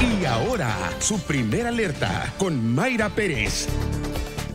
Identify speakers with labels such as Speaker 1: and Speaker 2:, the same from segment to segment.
Speaker 1: Y ahora, su primera alerta con Mayra Pérez.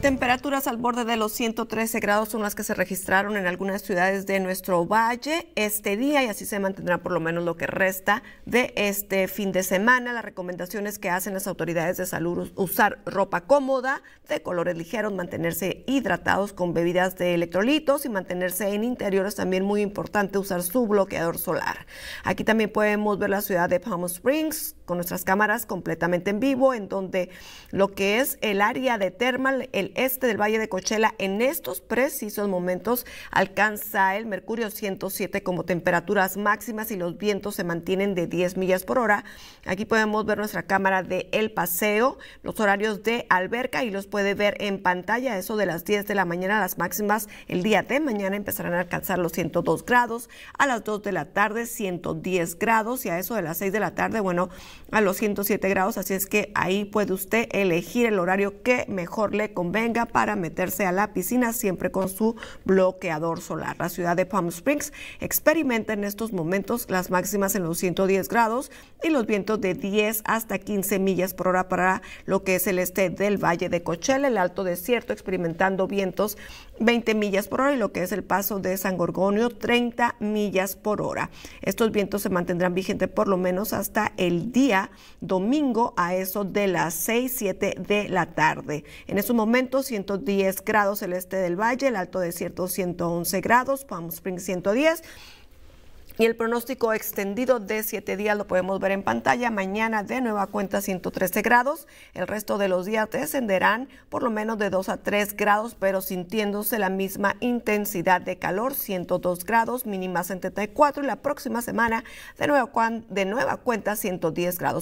Speaker 1: Temperaturas al borde de los 113 grados son las que se registraron en algunas ciudades de nuestro valle este día y así se mantendrá por lo menos lo que resta de este fin de semana. Las recomendaciones que hacen las autoridades de salud usar ropa cómoda, de colores ligeros, mantenerse hidratados con bebidas de electrolitos y mantenerse en interiores también muy importante usar su bloqueador solar. Aquí también podemos ver la ciudad de Palm Springs con nuestras cámaras completamente en vivo en donde lo que es el área de thermal, el este del Valle de Cochela en estos precisos momentos alcanza el mercurio 107 como temperaturas máximas y los vientos se mantienen de 10 millas por hora. Aquí podemos ver nuestra cámara de El Paseo, los horarios de alberca y los puede ver en pantalla. Eso de las 10 de la mañana, las máximas el día de mañana empezarán a alcanzar los 102 grados, a las 2 de la tarde 110 grados y a eso de las 6 de la tarde, bueno, a los 107 grados. Así es que ahí puede usted elegir el horario que mejor le convenga para meterse a la piscina siempre con su bloqueador solar. La ciudad de Palm Springs experimenta en estos momentos las máximas en los 110 grados y los vientos de 10 hasta 15 millas por hora para lo que es el este del Valle de Coachella, el Alto Desierto experimentando vientos 20 millas por hora y lo que es el paso de San Gorgonio 30 millas por hora. Estos vientos se mantendrán vigentes por lo menos hasta el día domingo a eso de las 6, 7 de la tarde. En esos momentos 110 grados, el este del valle, el alto desierto 111 grados, Palm spring 110. Y el pronóstico extendido de 7 días lo podemos ver en pantalla. Mañana de nueva cuenta 113 grados. El resto de los días descenderán por lo menos de 2 a 3 grados, pero sintiéndose la misma intensidad de calor, 102 grados, mínima 74. Y la próxima semana de nueva, de nueva cuenta 110 grados.